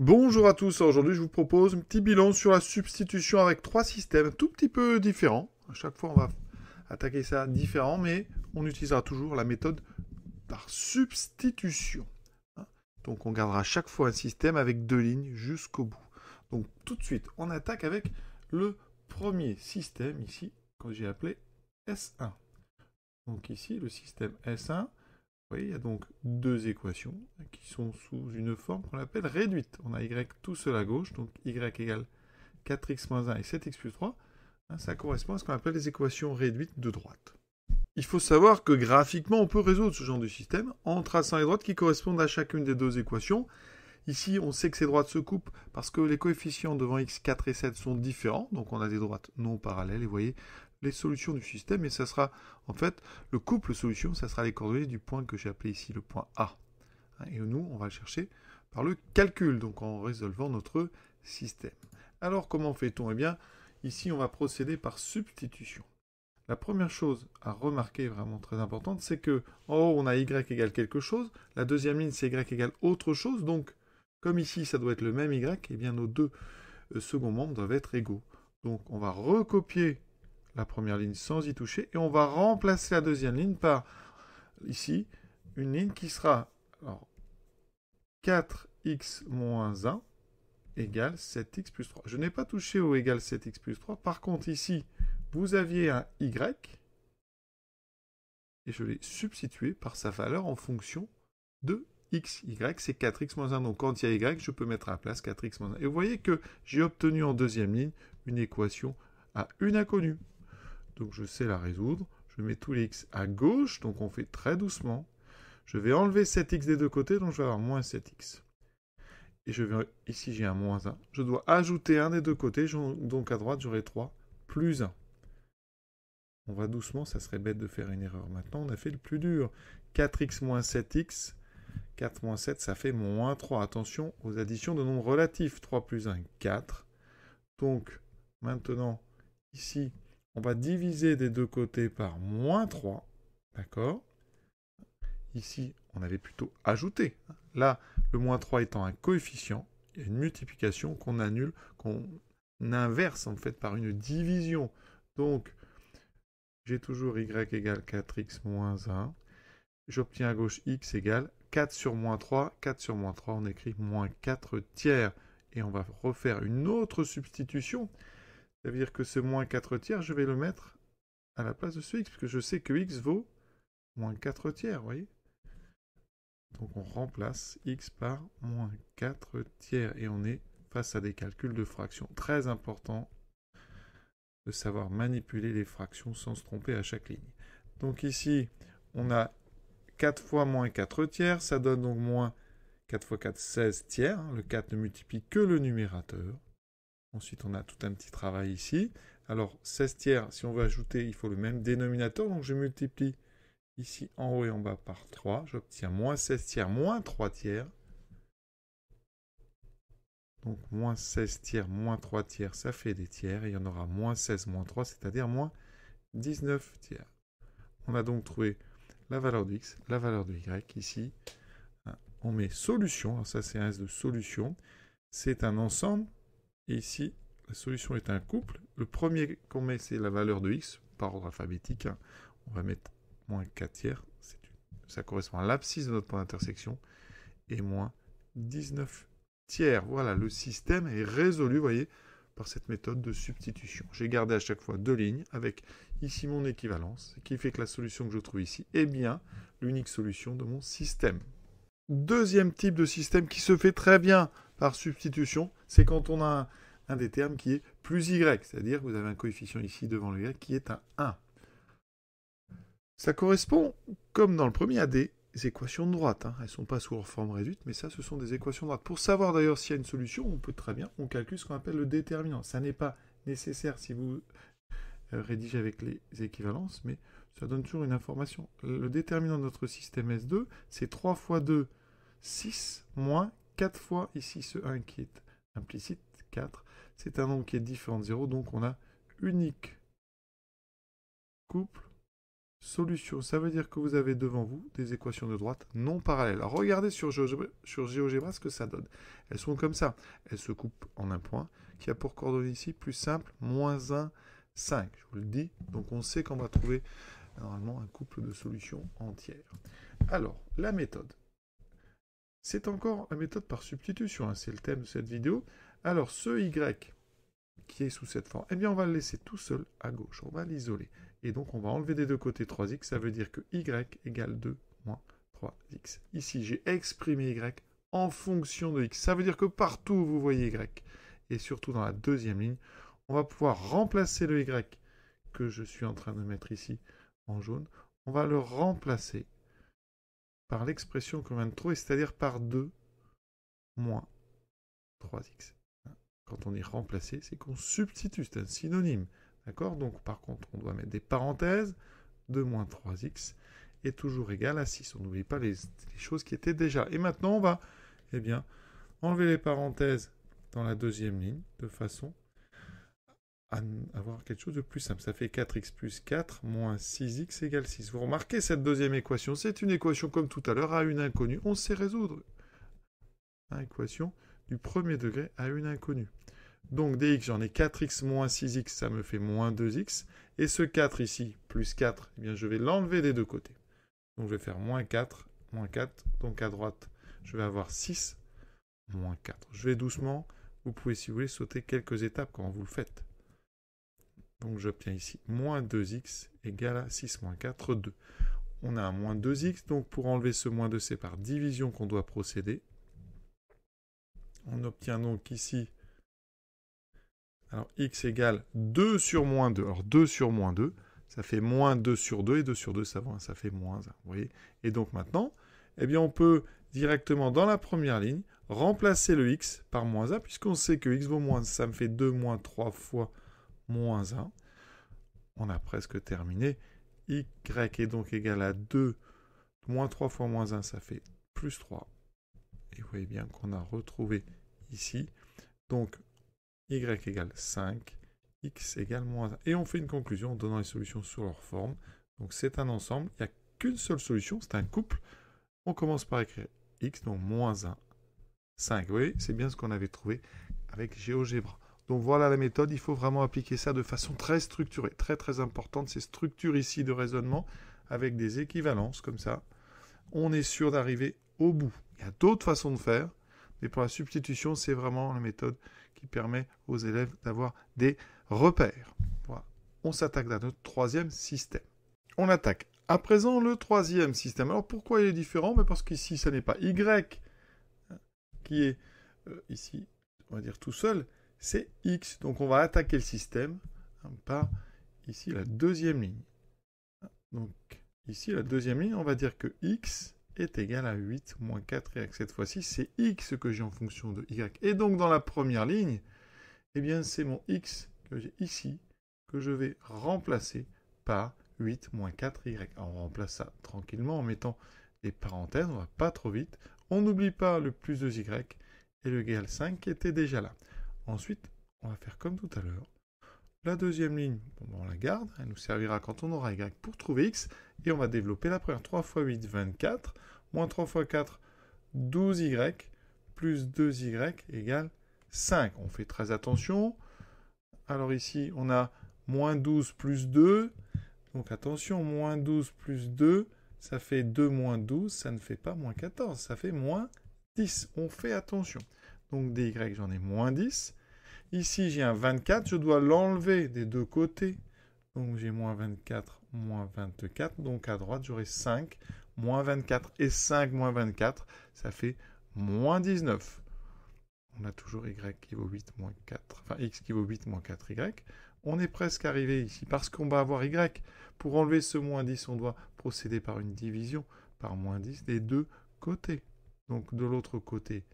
Bonjour à tous, aujourd'hui je vous propose un petit bilan sur la substitution avec trois systèmes tout petit peu différents. À chaque fois on va attaquer ça différent, mais on utilisera toujours la méthode par substitution. Donc on gardera chaque fois un système avec deux lignes jusqu'au bout. Donc tout de suite on attaque avec le premier système ici, quand j'ai appelé S1. Donc ici le système S1, vous voyez, il y a donc deux équations qui sont sous une forme qu'on appelle réduite. On a y tout seul à gauche, donc y égale 4x-1 moins et 7x plus 3. Hein, ça correspond à ce qu'on appelle les équations réduites de droite. Il faut savoir que graphiquement, on peut résoudre ce genre de système en traçant les droites qui correspondent à chacune des deux équations. Ici, on sait que ces droites se coupent parce que les coefficients devant x, 4 et 7 sont différents, donc on a des droites non parallèles. Et vous voyez, les solutions du système et ça sera en fait le couple solution, ça sera les coordonnées du point que j'ai appelé ici le point A. Hein, et nous, on va le chercher par le calcul, donc en résolvant notre système. Alors comment fait-on Eh bien, ici on va procéder par substitution. La première chose à remarquer, vraiment très importante, c'est que en haut on a y égale quelque chose, la deuxième ligne c'est y égale autre chose, donc comme ici ça doit être le même y, eh bien nos deux euh, seconds membres doivent être égaux. Donc on va recopier la première ligne sans y toucher et on va remplacer la deuxième ligne par ici une ligne qui sera 4x moins 1 égale 7x plus 3. Je n'ai pas touché au égal 7x plus 3. Par contre, ici, vous aviez un y et je l'ai substitué par sa valeur en fonction de x, y, c'est 4x moins 1. Donc quand il y a y, je peux mettre à la place 4x moins 1. Et vous voyez que j'ai obtenu en deuxième ligne une équation à une inconnue donc je sais la résoudre. Je mets tous les x à gauche, donc on fait très doucement. Je vais enlever 7x des deux côtés, donc je vais avoir moins 7x. Et je vais, ici j'ai un moins 1. Je dois ajouter un des deux côtés, donc à droite j'aurai 3 plus 1. On va doucement, ça serait bête de faire une erreur. Maintenant, on a fait le plus dur. 4x moins 7x. 4 moins 7, ça fait moins 3. Attention aux additions de nombres relatifs. 3 plus 1, 4. Donc, maintenant, ici, on va diviser des deux côtés par moins 3. D'accord Ici, on avait plutôt ajouté. Là, le moins 3 étant un coefficient, il y a une multiplication qu'on annule, qu'on inverse en fait par une division. Donc, j'ai toujours y égale 4x moins 1. J'obtiens à gauche x égale 4 sur moins 3. 4 sur moins 3, on écrit moins 4 tiers. Et on va refaire une autre substitution ça veut dire que ce moins 4 tiers, je vais le mettre à la place de ce x, puisque je sais que x vaut moins 4 tiers, vous voyez Donc on remplace x par moins 4 tiers, et on est face à des calculs de fractions. Très important de savoir manipuler les fractions sans se tromper à chaque ligne. Donc ici, on a 4 fois moins 4 tiers, ça donne donc moins 4 fois 4, 16 tiers. Hein. Le 4 ne multiplie que le numérateur. Ensuite, on a tout un petit travail ici. Alors, 16 tiers, si on veut ajouter, il faut le même dénominateur. Donc, je multiplie ici en haut et en bas par 3. J'obtiens moins 16 tiers, moins 3 tiers. Donc, moins 16 tiers, moins 3 tiers, ça fait des tiers. Et il y en aura moins 16, moins 3, c'est-à-dire moins 19 tiers. On a donc trouvé la valeur de x, la valeur de y. Ici, hein, on met solution. Alors, ça, c'est un S de solution. C'est un ensemble et ici, la solution est un couple. Le premier qu'on met, c'est la valeur de x par ordre alphabétique. Hein. On va mettre moins 4 tiers. Ça correspond à l'abscisse de notre point d'intersection. Et moins 19 tiers. Voilà, le système est résolu, vous voyez, par cette méthode de substitution. J'ai gardé à chaque fois deux lignes avec ici mon équivalence, ce qui fait que la solution que je trouve ici est bien l'unique solution de mon système. Deuxième type de système qui se fait très bien par substitution, c'est quand on a un, des termes qui est plus y, c'est-à-dire que vous avez un coefficient ici devant le y qui est un 1. Ça correspond, comme dans le premier, à des équations de droite. Hein. Elles ne sont pas sous forme réduite, mais ça, ce sont des équations de droite. Pour savoir d'ailleurs s'il y a une solution, on peut très bien, on calcule ce qu'on appelle le déterminant. Ça n'est pas nécessaire si vous euh, rédigez avec les équivalences, mais ça donne toujours une information. Le déterminant de notre système S2, c'est 3 fois 2 6 moins 4 fois ici ce 1 qui est implicite, 4. C'est un nombre qui est différent de 0, donc on a unique couple solution. Ça veut dire que vous avez devant vous des équations de droite non parallèles. Alors regardez sur, GeoGebra, ce que ça donne. Elles sont comme ça. Elles se coupent en un point qui a pour coordonnées ici plus simple, moins 1, 5. Je vous le dis, donc on sait qu'on va trouver euh, normalement un couple de solutions entières. Alors, la méthode. C'est encore la méthode par substitution, hein, c'est le thème de cette vidéo. Alors ce Y qui est sous cette forme, eh bien on va le laisser tout seul à gauche, on va l'isoler. Et donc on va enlever des deux côtés 3x, ça veut dire que Y égale 2 moins 3x. Ici j'ai exprimé Y en fonction de X, ça veut dire que partout vous voyez Y. Et surtout dans la deuxième ligne, on va pouvoir remplacer le Y que je suis en train de mettre ici en jaune, on va le remplacer par l'expression qu'on vient de trouver, c'est-à-dire par 2 moins 3x. Quand on est remplacé, c'est qu'on substitue, c'est un synonyme. D'accord Donc par contre, on doit mettre des parenthèses, 2 moins 3x est toujours égal à 6. On n'oublie pas les, les, choses qui étaient déjà. Et maintenant, on va eh bien, enlever les parenthèses dans la deuxième ligne, de façon avoir quelque chose de plus simple. Ça fait 4x plus 4 moins 6x égale 6. Vous remarquez cette deuxième équation C'est une équation comme tout à l'heure à une inconnue. On sait résoudre une équation du premier degré à une inconnue. Donc dx, j'en ai 4x moins 6x, ça me fait moins 2x. Et ce 4 ici, plus 4, eh bien, je vais l'enlever des deux côtés. Donc je vais faire moins 4, moins 4. Donc à droite, je vais avoir 6, moins 4. Je vais doucement. Vous pouvez, si vous voulez, sauter quelques étapes quand vous le faites. Donc j'obtiens ici moins 2x égale à 6 moins 4, 2. On a un moins 2x, donc pour enlever ce moins 2, c'est par division qu'on doit procéder. On obtient donc ici alors x égale 2 sur moins 2. Alors 2 sur moins 2, ça fait moins 2 sur 2, et 2 sur 2, ça, ça fait moins 1. Vous voyez et donc maintenant, eh bien on peut directement dans la première ligne remplacer le x par moins 1, puisqu'on sait que x vaut moins, ça me fait 2 moins 3 fois moins 1. On a presque terminé. y est donc égal à 2. Moins 3 fois moins 1, ça fait plus 3. Et vous voyez bien qu'on a retrouvé ici. Donc, y égale 5, x égale moins 1. Et on fait une conclusion en donnant les solutions sur leur forme. Donc, c'est un ensemble. Il n'y a qu'une seule solution, c'est un couple. On commence par écrire x, donc moins 1, 5. Vous voyez, c'est bien ce qu'on avait trouvé avec GeoGebra. Donc voilà la méthode, il faut vraiment appliquer ça de façon très structurée, très très importante, ces structures ici de raisonnement avec des équivalences comme ça. On est sûr d'arriver au bout. Il y a d'autres façons de faire, mais pour la substitution, c'est vraiment la méthode qui permet aux élèves d'avoir des repères. On s'attaque à notre troisième système. On attaque à présent le troisième système. Alors pourquoi il est différent ben Parce qu'ici, ce n'est pas Y hein, qui est euh, ici, on va dire tout seul, c'est x. Donc on va attaquer le système par ici la deuxième ligne. Donc ici la deuxième ligne, on va dire que x est égal à 8 moins 4 y cette fois-ci c'est x que j'ai en fonction de y. Et donc dans la première ligne, eh bien c'est mon x que j'ai ici que je vais remplacer par 8 moins 4y. on remplace ça tranquillement en mettant des parenthèses, on va pas trop vite. On n'oublie pas le plus 2y et le égal 5 qui était déjà là. Ensuite, on va faire comme tout à l'heure. La deuxième ligne, ben, on la garde, elle nous servira quand on aura Y pour trouver X. Et on va développer la première. 3 x 8, 24. Moins 3 x 4, 12Y. Plus 2Y égale 5. On fait très attention. Alors ici, on a moins 12 plus 2. Donc attention, moins 12 plus 2, ça fait 2 moins 12, ça ne fait pas moins 14, ça fait moins 10. On fait attention. Donc Y, j'en ai moins 10. Ici, j'ai un 24, je dois l'enlever des deux côtés. Donc j'ai moins 24, moins 24. Donc à droite, j'aurai 5, moins 24 et 5, moins 24. Ça fait moins 19. On a toujours y qui vaut 8, moins 4. Enfin, x qui vaut 8, moins 4y. On est presque arrivé ici parce qu'on va avoir y. Pour enlever ce moins 10, on doit procéder par une division par moins 10 des deux côtés. Donc de l'autre côté,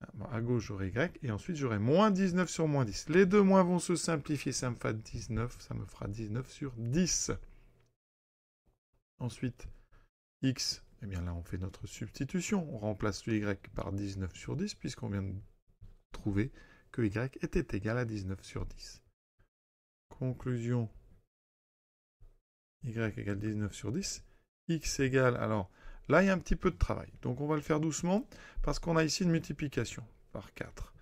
a ah, à gauche, j'aurai Y, et ensuite j'aurai moins 19 sur moins 10. Les deux moins vont se simplifier, ça me fera 19, ça me fera 19 sur 10. Ensuite, X, et eh bien là on fait notre substitution. On remplace le Y par 19 sur 10, puisqu'on vient de trouver que Y était égal à 19 sur 10. Conclusion, Y égale 19 sur 10. X égale, alors, Là, il y a un petit peu de travail. Donc on va le faire doucement parce qu'on a ici une multiplication par 4.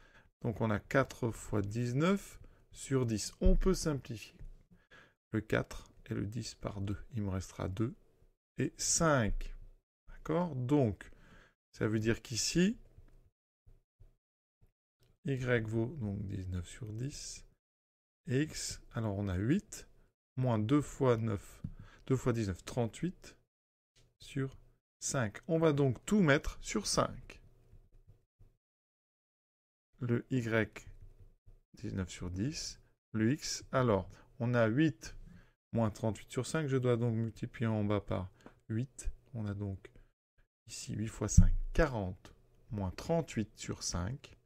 Donc on a 4 fois 19 sur 10. On peut simplifier. Le 4 et le 10 par 2. Il me restera 2 et 5. D'accord Donc, ça veut dire qu'ici, y vaut donc 19 sur 10. Et x, alors on a 8, moins 2 fois 9, 2 fois 19, 38 sur 5. On va donc tout mettre sur 5. Le Y, 19 sur 10. Le X, alors, on a 8 moins 38 sur 5. Je dois donc multiplier en bas par 8. On a donc ici 8 fois 5, 40 moins 38 sur 5.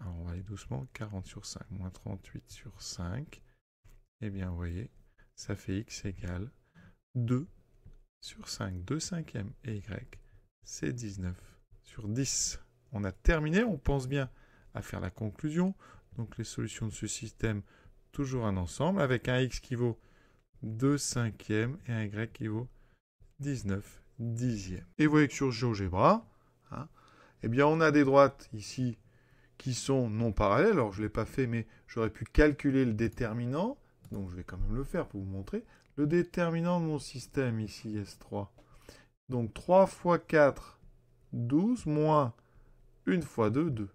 Alors on va aller doucement, 40 sur 5 moins 38 sur 5. Eh bien, vous voyez, ça fait x égale 2 sur 5, 2 cinquièmes et Y, c'est 19 sur 10. On a terminé, on pense bien à faire la conclusion. Donc les solutions de ce système, toujours un ensemble, avec un X qui vaut 2 cinquièmes et un Y qui vaut 19 dixièmes. Et vous voyez que sur GeoGebra, hein, eh bien on a des droites ici qui sont non parallèles. Alors je ne l'ai pas fait, mais j'aurais pu calculer le déterminant. Donc je vais quand même le faire pour vous montrer. Le déterminant de mon système ici, S3. Donc 3 fois 4, 12, moins 1 fois 2, 2.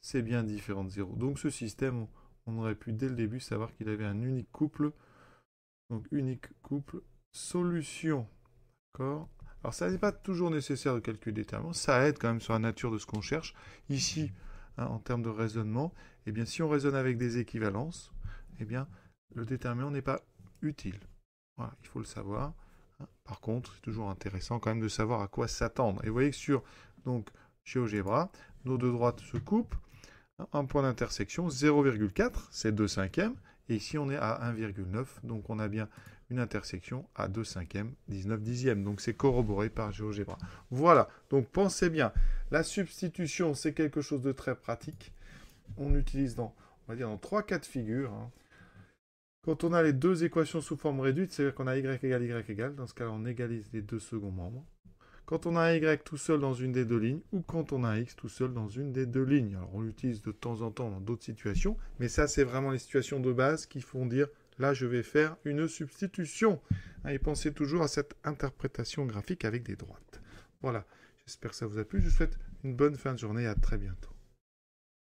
C'est bien différent de 0. Donc ce système, on aurait pu dès le début savoir qu'il avait un unique couple. Donc unique couple, solution. alors ça n'est pas toujours nécessaire de calculer déterminant, ça aide quand même sur la nature de ce qu'on cherche. Ici, hein, en termes de raisonnement, et eh bien, si on raisonne avec des équivalences, eh bien, le déterminant n'est pas utile il faut le savoir. Hein. Par contre, c'est toujours intéressant quand même de savoir à quoi s'attendre. Et vous voyez que sur donc, nos deux droites se coupent. Hein. Un point d'intersection, 0,4, c'est 2 cinquièmes. Et ici, on est à 1,9. Donc, on a bien une intersection à 2 cinquièmes, 19 dixièmes. Donc, c'est corroboré par GeoGebra. Voilà. Donc, pensez bien. La substitution, c'est quelque chose de très pratique. On l'utilise dans, on va dire, dans trois cas de figure. Hein. Quand on a les deux équations sous forme réduite, c'est-à-dire qu'on a y égale y égale, dans ce cas-là, on égalise les deux seconds membres. Quand on a y tout seul dans une des deux lignes, ou quand on a x tout seul dans une des deux lignes. Alors on l'utilise de temps en temps dans d'autres situations, mais ça c'est vraiment les situations de base qui font dire là je vais faire une substitution. Hein, et pensez toujours à cette interprétation graphique avec des droites. Voilà, j'espère que ça vous a plu, je vous souhaite une bonne fin de journée à très bientôt.